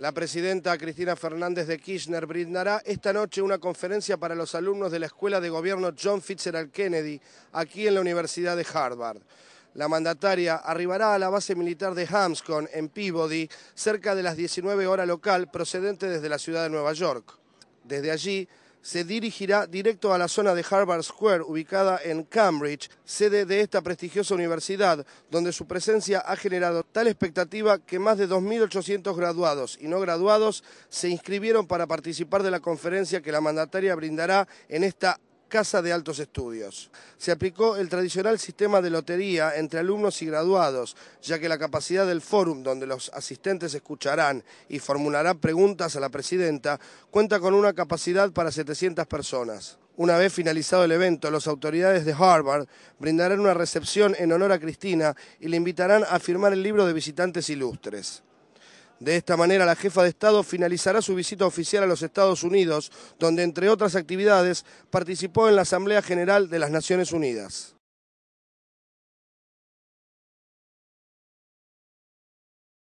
La presidenta Cristina Fernández de Kirchner brindará esta noche una conferencia para los alumnos de la Escuela de Gobierno John Fitzgerald Kennedy, aquí en la Universidad de Harvard. La mandataria arribará a la base militar de Hamscon en Peabody, cerca de las 19 horas local, procedente desde la ciudad de Nueva York. Desde allí se dirigirá directo a la zona de Harvard Square, ubicada en Cambridge, sede de esta prestigiosa universidad, donde su presencia ha generado tal expectativa que más de 2.800 graduados y no graduados se inscribieron para participar de la conferencia que la mandataria brindará en esta Casa de Altos Estudios. Se aplicó el tradicional sistema de lotería entre alumnos y graduados, ya que la capacidad del fórum donde los asistentes escucharán y formularán preguntas a la presidenta cuenta con una capacidad para 700 personas. Una vez finalizado el evento, las autoridades de Harvard brindarán una recepción en honor a Cristina y le invitarán a firmar el libro de visitantes ilustres. De esta manera, la jefa de Estado finalizará su visita oficial a los Estados Unidos, donde, entre otras actividades, participó en la Asamblea General de las Naciones Unidas.